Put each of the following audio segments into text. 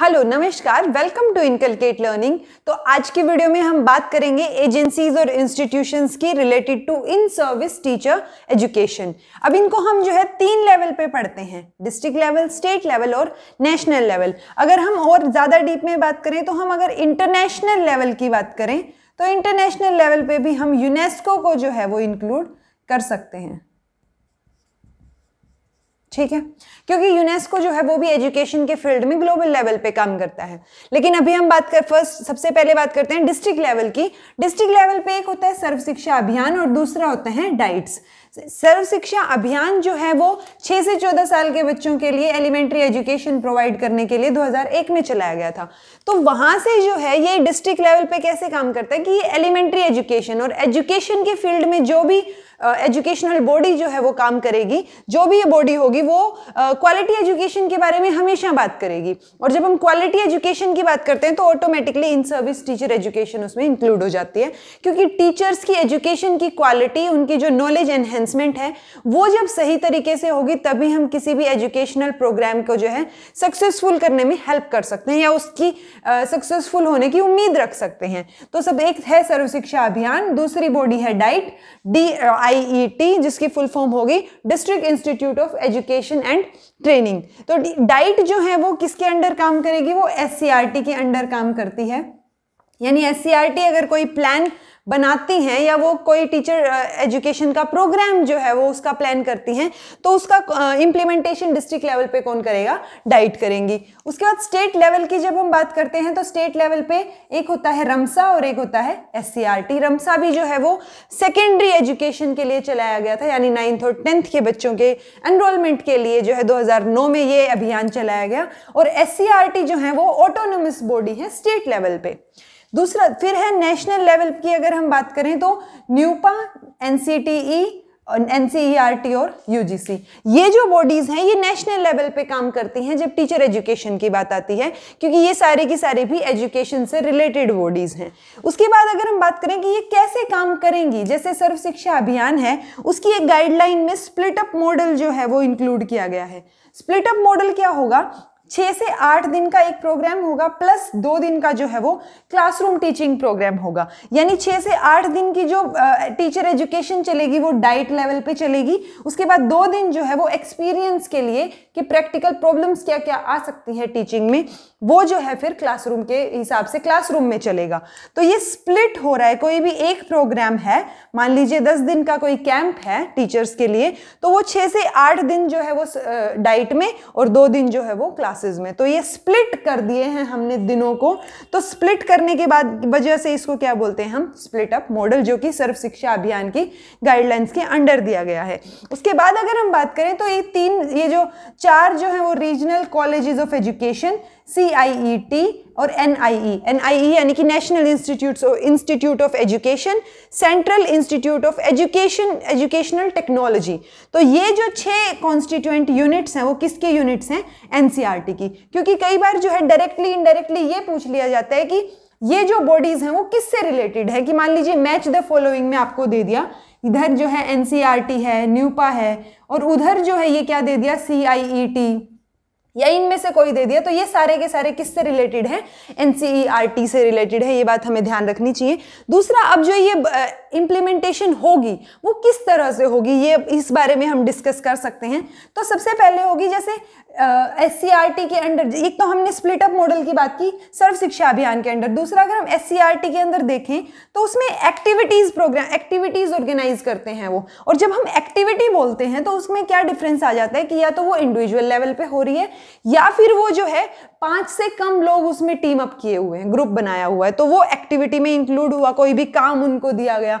hello नमस्कार welcome to inculcate learning तो आज की वीडियो में हम बात करेंगे एजेंसीज और इंस्टीट्यूशंस की related to in service teacher education अब इनको हम जो है तीन लेवल पे पढ़ते हैं डिस्ट्रिक्ट लेवल स्टेट लेवल और नेशनल लेवल अगर हम और ज़्यादा डीप में बात करें तो हम अगर इंटरनेशनल लेवल की बात करें तो इंटरनेशनल लेवल पर भी हम यूनेस्को को जो है वो इंक्लूड कर सकते हैं ठीक है क्योंकि यूनेस्को जो है वो भी एजुकेशन के फील्ड में ग्लोबल लेवल पे काम करता है लेकिन अभी हम बात कर फर्स्ट सबसे पहले बात करते हैं डिस्ट्रिक्ट लेवल की डिस्ट्रिक्ट लेवल पे एक होता है सर्व शिक्षा अभियान और दूसरा होता है डाइट्स सर्व शिक्षा अभियान जो है वो 6 से 14 साल के बच्चों के लिए एलिमेंट्री एजुकेशन प्रोवाइड करने के लिए 2001 में चलाया गया था तो वहाँ से जो है ये डिस्ट्रिक्ट लेवल पे कैसे काम करता है कि ये एलिमेंट्री एजुकेशन और एजुकेशन के फील्ड में जो भी एजुकेशनल बॉडी जो है वो काम करेगी जो भी ये बॉडी होगी वो क्वालिटी एजुकेशन के बारे में हमेशा बात करेगी और जब हम क्वालिटी एजुकेशन की बात करते हैं तो automatically in service teacher education उसमें इंक्लूड हो जाती है क्योंकि टीचर्स की एजुकेशन की क्वालिटी उनकी जो नॉलेज एनहेंसमेंट है वो जब सही तरीके से होगी तभी हम किसी भी एजुकेशनल प्रोग्राम को जो है सक्सेसफुल करने में हेल्प कर सकते हैं या उसकी सक्सेसफुल होने की उम्मीद रख सकते हैं तो सब एक है सर्व शिक्षा अभियान दूसरी बॉडी है DIET D I IET e जिसकी फुल फॉर्म होगी district institute of education and training तो डाइट जो है वो किसके अंडर काम करेगी वो एस के अंडर काम करती है यानी एस अगर कोई प्लान बनाती हैं या वो कोई टीचर एजुकेशन uh, का प्रोग्राम जो है वो उसका प्लान करती हैं तो उसका इम्प्लीमेंटेशन डिस्ट्रिक्ट लेवल पे कौन करेगा डाइट करेंगी उसके बाद स्टेट लेवल की जब हम बात करते हैं तो स्टेट लेवल पे एक होता है रमसा और एक होता है एस रमसा भी जो है वो सेकेंडरी एजुकेशन के लिए चलाया गया था यानी नाइन्थ और टेंथ के बच्चों के एनरोलमेंट के लिए जो है दो में ये अभियान चलाया गया और एस जो है वो ऑटोनोमस बॉडी है स्टेट लेवल पे दूसरा फिर है नेशनल लेवल की अगर हम बात करें तो NUEPA N C R T और यू जी सी ये जो बॉडीज हैं ये नेशनल लेवल पे काम करती हैं जब टीचर एजुकेशन की बात आती है क्योंकि ये सारे की सारे भी एजुकेशन से रिलेटेड बॉडीज हैं उसके बाद अगर हम बात करें कि ये कैसे काम करेंगी जैसे सर्व शिक्षा अभियान है उसकी एक गाइडलाइन में स्प्लिट अप मॉडल जो है वो इंक्लूड किया गया है स्प्लिट अप मॉडल क्या होगा छः से आठ दिन का एक प्रोग्राम होगा प्लस दो दिन का जो है वो क्लासरूम टीचिंग प्रोग्राम होगा यानी छः से आठ दिन की जो टीचर एजुकेशन चलेगी वो डाइट लेवल पे चलेगी उसके बाद दो दिन जो है वो एक्सपीरियंस के लिए कि प्रैक्टिकल प्रॉब्लम्स क्या क्या आ सकती है टीचिंग में वो जो है फिर क्लासरूम के हिसाब से क्लासरूम में चलेगा तो ये स्प्लिट हो रहा है कोई भी एक प्रोग्राम है मान लीजिए दस दिन का कोई कैंप है टीचर्स के लिए तो वो छः से आठ दिन जो है वो डाइट में और दो दिन जो है वो क्लास क्लासेस में तो ये स्प्लिट कर दिए हैं हमने दिनों को तो स्प्लिट करने के बाद वजह से इसको क्या बोलते हैं हम स्प्लिट अप मॉडल जो कि सर्व शिक्षा अभियान की गाइडलाइंस के अंडर दिया गया है उसके बाद अगर हम बात करें तो ये तीन ये जो चार जो है वो regional colleges of education C I E T और N I E N I E यानी कि national institute institute of education central institute of education educational technology तो ये जो छह कॉन्स्टिट्यूएंट यूनिट्स हैं वो किसके यूनिट्स हैं एन e की क्योंकि कई बार जो है डायरेक्टली इनडायरेक्टली ये पूछ लिया जाता है कि ये जो बॉडीज हैं वो किससे रिलेटेड है कि मान लीजिए मैच द फॉलोइंग में आपको दे दिया इधर जो है एन e है न्यूपा है और उधर जो है ये क्या दे दिया सी आई ई टी या इनमें से कोई दे दिया तो ये सारे के सारे किससे रिलेटेड हैं एन e से रिलेटेड है ये बात हमें ध्यान रखनी चाहिए दूसरा अब जो ये इम्प्लीमेंटेशन होगी वो किस तरह से होगी ये इस बारे में हम डिस्कस कर सकते हैं तो सबसे पहले होगी जैसे एस uh, के अंडर एक तो हमने स्प्लिटअप मॉडल की बात की सर्व शिक्षा अभियान के अंडर दूसरा अगर हम एस के अंदर देखें तो उसमें एक्टिविटीज़ प्रोग्राम एक्टिविटीज़ ऑर्गेनाइज करते हैं वो और जब हम एक्टिविटी बोलते हैं तो उसमें क्या डिफरेंस आ जाता है कि या तो वो इंडिविजुअल लेवल पे हो रही है या फिर वो जो है पांच से कम लोग उसमें टीम अप किए हुए हैं ग्रुप बनाया हुआ है तो वो एक्टिविटी में इंक्लूड हुआ कोई भी काम उनको दिया गया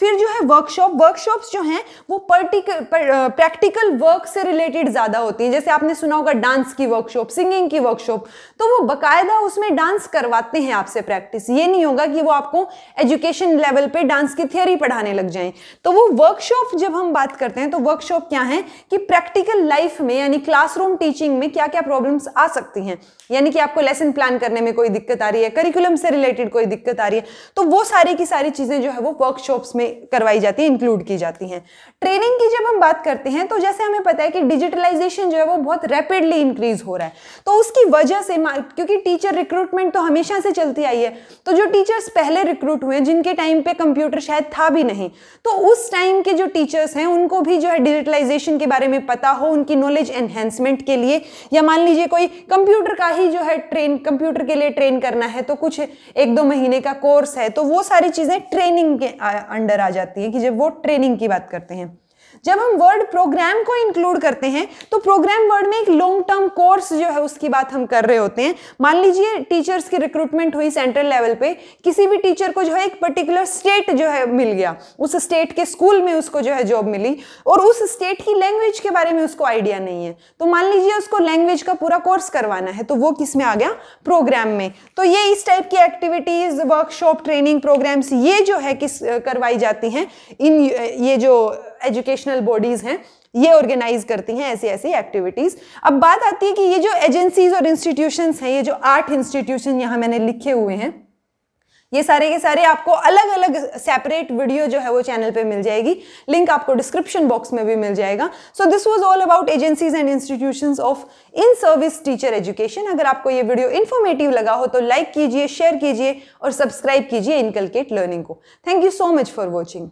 फिर जो है वर्कशॉप वर्कशॉप्स जो हैं वो पर्टिकल प्रैक्टिकल वर्क से रिलेटेड ज़्यादा होती है जैसे आपने सुना होगा डांस की वर्कशॉप सिंगिंग की वर्कशॉप तो वो बाकायदा उसमें डांस करवाते हैं आपसे प्रैक्टिस ये नहीं होगा कि वो आपको एजुकेशन लेवल पर डांस की थियोरी पढ़ाने लग जाए तो वो वर्कशॉप जब हम बात करते हैं तो वर्कशॉप क्या है कि प्रैक्टिकल लाइफ में यानी क्लासरूम टीचिंग में क्या क्या प्रॉब्लम्स आ सकती हैं यानी कि आपको लेसन प्लान करने में कोई दिक्कत आ रही है करिकुलम से रिलेटेड कोई दिक्कत आ रही है तो वो सारी की सारी चीज़ें जो है वो वर्कशॉप्स में करवाई जाती है इंक्लूड की जाती हैं ट्रेनिंग की जब हम बात करते हैं तो जैसे हमें पता है कि डिजिटलाइजेशन जो है वो बहुत रैपिडली इंक्रीज हो रहा है तो उसकी वजह से क्योंकि टीचर रिक्रूटमेंट तो हमेशा से चलती आई है तो जो टीचर्स पहले रिक्रूट हुए जिनके टाइम पे कंप्यूटर शायद था भी नहीं तो उस टाइम के जो टीचर्स हैं उनको भी जो है डिजिटलाइजेशन के बारे में पता हो उनकी नॉलेज एनहेंसमेंट के लिए या मान लीजिए कोई कंप्यूटर का ही जो है ट्रेन कंप्यूटर के लिए ट्रेन करना है तो कुछ एक दो महीने का कोर्स है तो वो सारी चीज़ें ट्रेनिंग के अंडर आ जाती है कि जब वो ट्रेनिंग की बात करते हैं जब हम वर्ड प्रोग्राम को इंक्लूड करते हैं तो प्रोग्राम वर्ड में एक लॉन्ग टर्म कोर्स जो है उसकी बात हम कर रहे होते हैं मान लीजिए टीचर्स की रिक्रूटमेंट हुई सेंट्रल लेवल पे किसी भी टीचर को जो है एक पर्टिकुलर स्टेट जो है मिल गया उस स्टेट के स्कूल में उसको जो है जॉब मिली और उस स्टेट की लैंग्वेज के बारे में उसको आइडिया नहीं है तो मान लीजिए उसको लैंग्वेज का पूरा कोर्स करवाना है तो वो किस में आ गया प्रोग्राम में तो ये इस टाइप की एक्टिविटीज वर्कशॉप ट्रेनिंग प्रोग्राम्स ये जो है किस करवाई जाती हैं इन ये जो एजुकेशनल बॉडीज़ हैं ये ऑर्गेनाइज करती हैं ऐसी ऐसी एक्टिविटीज़ अब बात आती है कि ये जो एजेंसीज और इंस्टीट्यूशंस हैं ये जो आठ इंस्टीट्यूशन यहाँ मैंने लिखे हुए हैं ये सारे के सारे आपको अलग अलग सेपरेट वीडियो जो है वो चैनल पे मिल जाएगी लिंक आपको डिस्क्रिप्शन बॉक्स में भी मिल जाएगा so this was all about agencies and institutions of in service teacher education अगर आपको ये वीडियो इन्फॉर्मेटिव लगा हो तो लाइक कीजिए शेयर कीजिए और सब्सक्राइब कीजिए इनकलकेट लर्निंग को thank you so much for watching